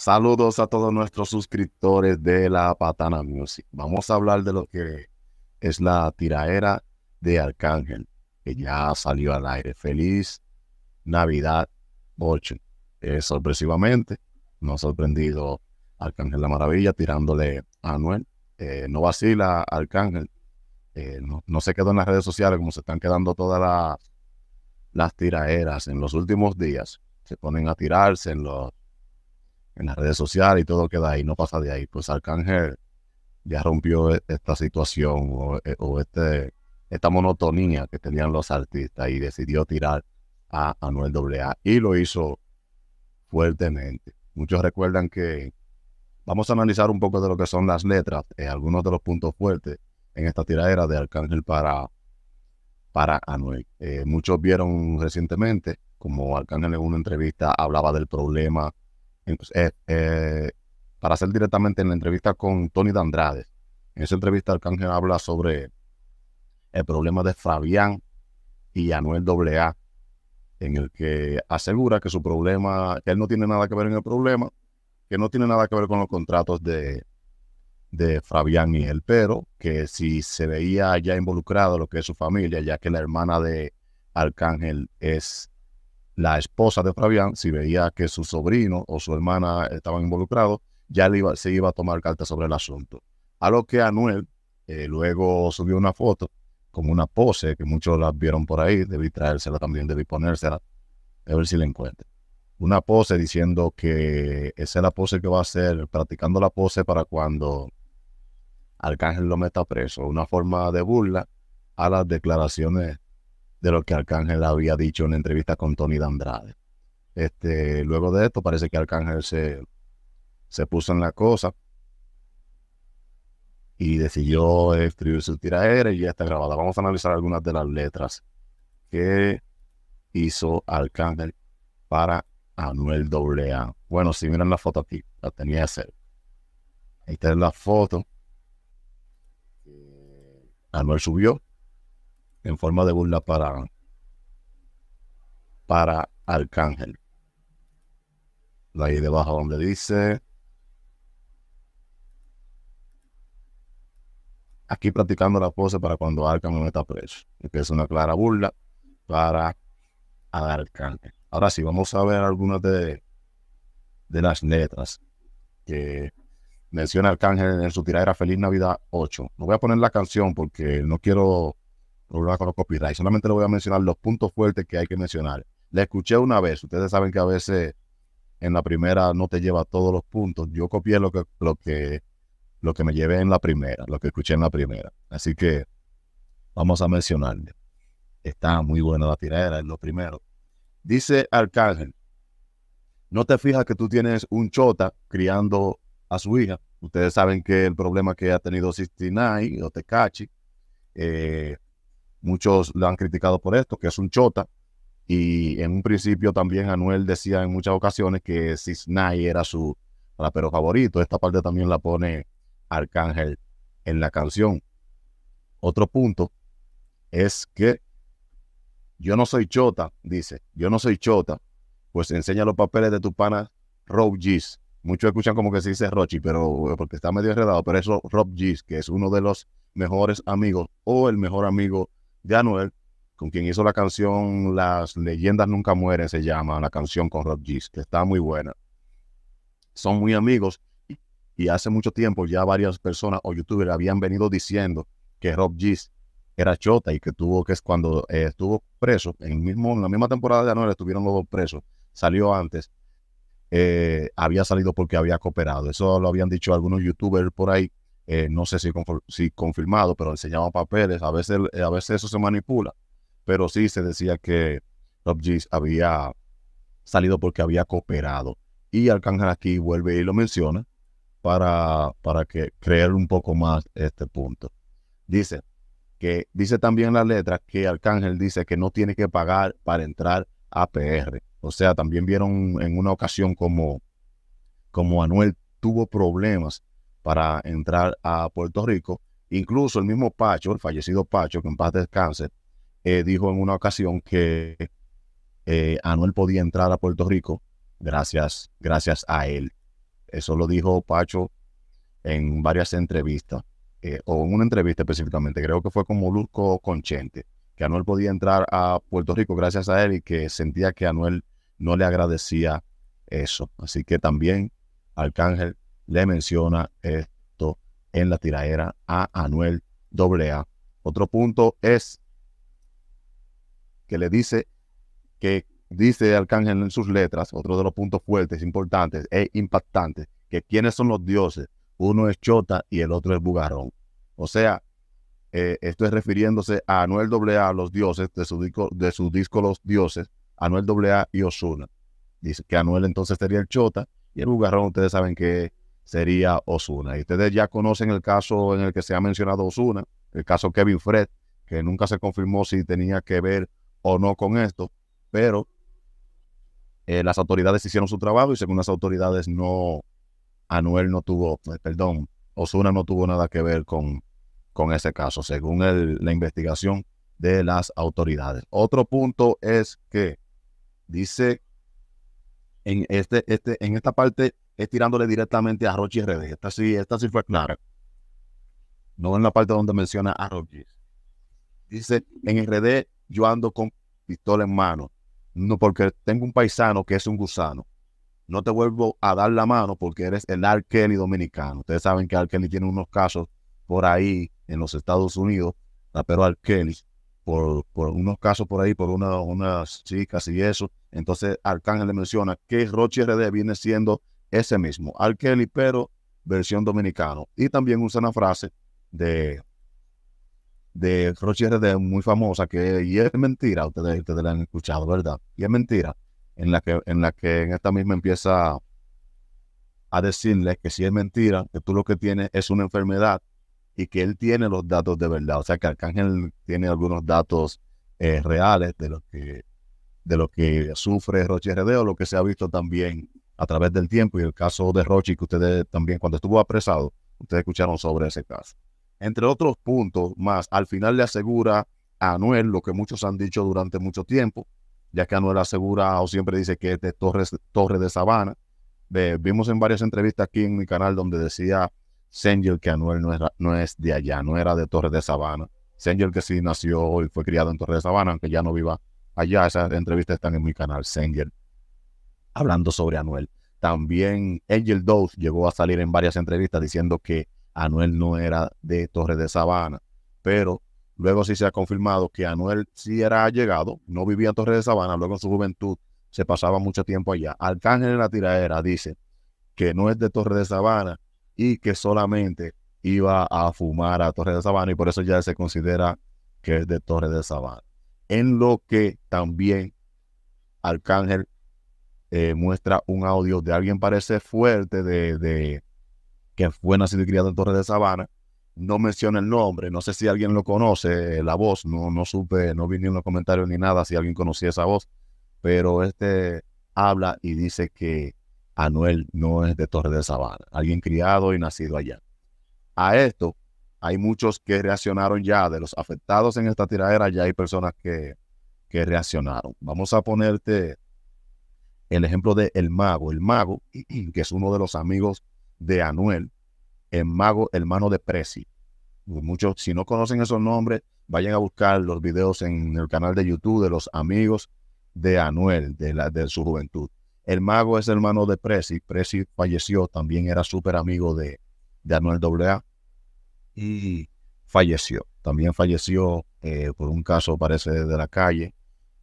Saludos a todos nuestros suscriptores de la Patana Music. Vamos a hablar de lo que es la tiraera de Arcángel, que ya salió al aire. Feliz Navidad 8. Eh, sorpresivamente, nos ha sorprendido Arcángel la Maravilla tirándole a Noel. Eh, no vacila Arcángel. Eh, no, no, se quedó en las redes sociales como se están quedando todas las, las tiraeras en los últimos días. Se ponen a tirarse en los en las redes sociales y todo queda ahí, no pasa de ahí. Pues Arcángel ya rompió e-, esta situación e-, o, este, esta monotonía que tenían los artistas y decidió tirar a Anuel AA y lo hizo fuertemente. Muchos recuerdan que vamos a analizar un poco de lo que son las letras, eh, algunos de los puntos fuertes en esta tiradera de Arcángel para, para Anuel. Eh, muchos vieron recientemente como Arcángel en una entrevista hablaba del problema eh, eh, para hacer directamente en la entrevista con Tony Dandrade, en esa entrevista Arcángel habla sobre el problema de Fabián y Anuel AA, en el que asegura que su problema, que él no tiene nada que ver en el problema, que no tiene nada que ver con los contratos de, de Fabián y él, pero que si se veía ya involucrado lo que es su familia, ya que la hermana de Arcángel es la esposa de Fabián, si veía que su sobrino o su hermana estaban involucrados, ya se iba a tomar carta sobre el asunto. A lo que Anuel eh, luego subió una foto como una pose que muchos la vieron por ahí, debí traérsela también, debí ponérsela, a ver si la encuentro. Una pose diciendo que esa es la pose que va a hacer, practicando la pose para cuando Arcángel lo meta preso. Una forma de burla a las declaraciones de lo que Arcángel había dicho en la entrevista con Tony D'Andrade. Este, luego de esto, parece que Arcángel se, se puso en la cosa y decidió escribir su tiraera y ya está grabada. Vamos a analizar algunas de las letras que hizo Arcángel para Anuel AA. Bueno, si miran la foto aquí, la tenía hacer Esta es la foto. Anuel subió en forma de burla para, para Arcángel. ahí debajo donde dice, aquí practicando la pose para cuando Arcángel no está preso, que es una clara burla para Arcángel. Ahora sí, vamos a ver algunas de, de las letras que menciona Arcángel en su tiradera Feliz Navidad 8. No voy a poner la canción porque no quiero problema con los copyrights. Solamente le voy a mencionar los puntos fuertes que hay que mencionar. La escuché una vez. Ustedes saben que a veces en la primera no te lleva todos los puntos. Yo copié lo que, lo que, lo que me llevé en la primera, lo que escuché en la primera. Así que vamos a mencionarle. Está muy buena la tiradera, es lo primero. Dice Arcángel, no te fijas que tú tienes un chota criando a su hija. Ustedes saben que el problema que ha tenido Sistinay o Tecachi, eh, Muchos lo han criticado por esto, que es un chota. Y en un principio también Anuel decía en muchas ocasiones que Cisnay era su rapero favorito. Esta parte también la pone Arcángel en la canción. Otro punto es que yo no soy chota, dice, yo no soy chota, pues enseña los papeles de tu pana Rob G's. Muchos escuchan como que se dice Rochi, pero eh, porque está medio enredado, pero eso Rob G's, que es uno de los mejores amigos o el mejor amigo de Anuel, con quien hizo la canción Las leyendas nunca mueren, se llama la canción con Rob G's, que está muy buena. Son muy amigos y hace mucho tiempo ya varias personas o youtubers habían venido diciendo que Rob G's era chota y que tuvo que es cuando eh, estuvo preso, en, mismo, la misma temporada de Anuel estuvieron los dos presos, salió antes, eh, había salido porque había cooperado. Eso lo habían dicho algunos youtubers por ahí eh, no sé si, confirmado, pero enseñaba papeles, a veces, eh, a veces eso se manipula, pero sí se decía que Rob Gis había salido porque había cooperado. Y Arcángel aquí vuelve y lo menciona para, para que creer un poco más este punto. Dice que dice también la letra que Arcángel dice que no tiene que pagar para entrar a PR. O sea, también vieron en una ocasión como, como Anuel tuvo problemas para entrar a Puerto Rico. Incluso el mismo Pacho, el fallecido Pacho, que en paz descanse, eh, dijo en una ocasión que eh, Anuel podía entrar a Puerto Rico gracias, gracias a él. Eso lo dijo Pacho en varias entrevistas, eh, o en una entrevista específicamente, creo que fue con Molusco Conchente, que Anuel podía entrar a Puerto Rico gracias a él y que sentía que Anuel no le agradecía eso. Así que también Arcángel le menciona esto en la tiraera a Anuel AA. Otro punto es que le dice que dice Arcángel en sus letras, otro de los puntos fuertes, importantes e impactantes, que quiénes son los dioses. Uno es Chota y el otro es Bugarrón. O sea, eh, esto es refiriéndose a Anuel A los dioses, de su disco, de su disco Los Dioses, Anuel AA y Osuna. Dice que Anuel entonces sería el Chota y el Bugarrón, ustedes saben que sería Osuna. Y ustedes ya conocen el caso en el que se ha mencionado Osuna, el caso Kevin Fred, que nunca se confirmó si tenía que ver o no con esto, pero eh, las autoridades hicieron su trabajo y según las autoridades no, Anuel no tuvo, eh, perdón, Osuna no tuvo nada que ver con, con ese caso, según la investigación de las autoridades. Otro punto es que dice en, este, este, en esta parte es tirándole directamente a Roche RD. Esta sí, esta sí fue clara. No en la parte donde menciona a Roche. Dice, en RD yo ando con pistola en mano. No, porque tengo un paisano que es un gusano. No te vuelvo a dar la mano porque eres el R. dominicano. Ustedes saben que R. tiene unos casos por ahí en los Estados Unidos, pero R. por, unos casos por ahí, por una, unas chicas y eso. Entonces Arcángel le menciona que Roche RD viene siendo ese mismo, Al pero versión dominicano. Y también usa una frase de, de Roche de muy famosa que y es mentira, ustedes, la han escuchado, ¿verdad? Y es mentira, en la que en, la que en esta misma empieza a decirle que si es mentira, que tú lo que tienes es una enfermedad y que él tiene los datos de verdad. O sea que Arcángel tiene algunos datos eh, reales de lo que de lo que sufre Roche de o lo que se ha visto también a través del tiempo y el caso de Rochi, que ustedes también cuando estuvo apresado, ustedes escucharon sobre ese caso. Entre otros puntos más, al final le asegura a Anuel lo que muchos han dicho durante mucho tiempo, ya que Anuel asegura o siempre dice que este es de Torres, Torre de Sabana. vimos en varias entrevistas aquí en mi canal donde decía Sengel que Anuel no, no es de allá, no era de Torres de Sabana. Sengel que sí nació y fue criado en Torres de Sabana, aunque ya no viva allá. Esas entrevistas están en mi canal, Sengel hablando sobre Anuel. También Angel Dos llegó a salir en varias entrevistas diciendo que Anuel no era de Torres de Sabana, pero luego sí se ha confirmado que Anuel sí era llegado, no vivía en Torres de Sabana, luego en su juventud se pasaba mucho tiempo allá. Arcángel de la tiradera dice que no es de Torres de Sabana y que solamente iba a fumar a Torres de Sabana y por eso ya se considera que es de Torres de Sabana. En lo que también Arcángel eh, muestra un audio de alguien parece fuerte, de, de que fue nacido y criado en Torres de Sabana. No menciona el nombre, no sé si alguien lo conoce, eh, la voz, no, no supe, no vi ni un comentario ni nada si alguien conocía esa voz, pero este habla y dice que Anuel no es de Torre de Sabana, alguien criado y nacido allá. A esto hay muchos que reaccionaron ya, de los afectados en esta tiradera ya hay personas que, que reaccionaron. Vamos a ponerte el ejemplo de El Mago. El Mago, que es uno de los amigos de Anuel, el Mago, hermano de Prezi. Pues muchos, si no conocen esos nombres, vayan a buscar los videos en el canal de YouTube de los amigos de Anuel, de, de su juventud. El Mago es hermano de Prezi. Prezi falleció, también era súper amigo de, de Anuel AA. Y falleció. También falleció eh, por un caso, parece, de la calle.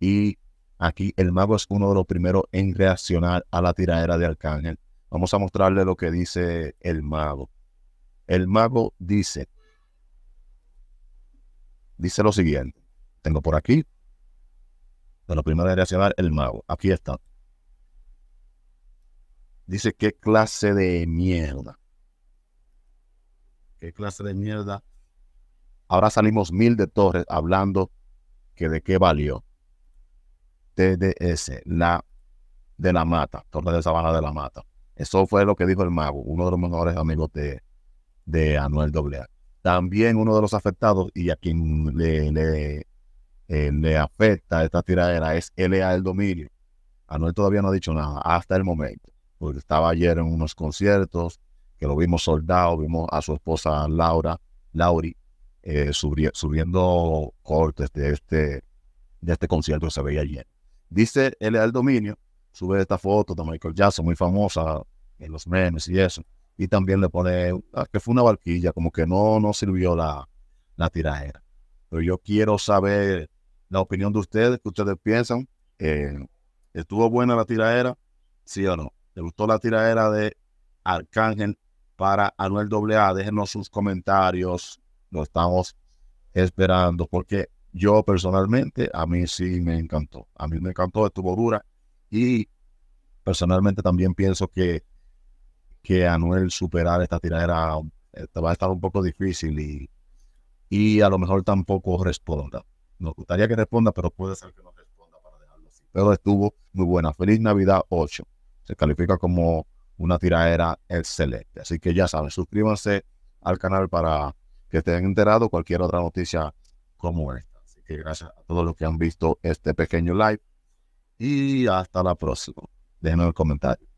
Y Aquí el mago es uno de los primeros en reaccionar a la tiradera de Arcángel. Vamos a mostrarle lo que dice el mago. El mago dice, dice lo siguiente. Tengo por aquí, de lo primero en reaccionar, el mago. Aquí está. Dice, ¿qué clase de mierda? ¿Qué clase de mierda? Ahora salimos mil de torres hablando que de qué valió. TDS, la de la Mata, Torre de Sabana de la Mata. Eso fue lo que dijo el mago, uno de los mejores amigos de, de Anuel Doblea. También uno de los afectados y a quien le, le, eh, le afecta esta tiradera es L.A. el Dominio. Anuel todavía no ha dicho nada hasta el momento, porque estaba ayer en unos conciertos que lo vimos soldado, vimos a su esposa Laura, Lauri, eh, subiendo, cortes de este, de este concierto que se veía ayer. Dice, él al dominio, sube esta foto de Michael Jackson, muy famosa en los memes y eso. Y también le pone ah, que fue una barquilla, como que no, nos sirvió la, la Pero yo quiero saber la opinión de ustedes, que ustedes piensan. Eh, ¿Estuvo buena la tiradera? ¿Sí o no? ¿Le gustó la tiradera de Arcángel para Anuel AA? Déjenos sus comentarios. Lo estamos esperando porque yo personalmente, a mí sí me encantó. A mí me encantó, estuvo dura. Y personalmente también pienso que, que Anuel superar esta tiradera este, va a estar un poco difícil y, y a lo mejor tampoco responda. Nos gustaría que responda, pero puede ser que no responda para dejarlo así. Pero estuvo muy buena. Feliz Navidad 8. Se califica como una tiradera excelente. Así que ya saben, suscríbanse al canal para que estén enterados cualquier otra noticia como esta gracias a todos los que han visto este pequeño live. Y hasta la próxima. Déjenme el comentario.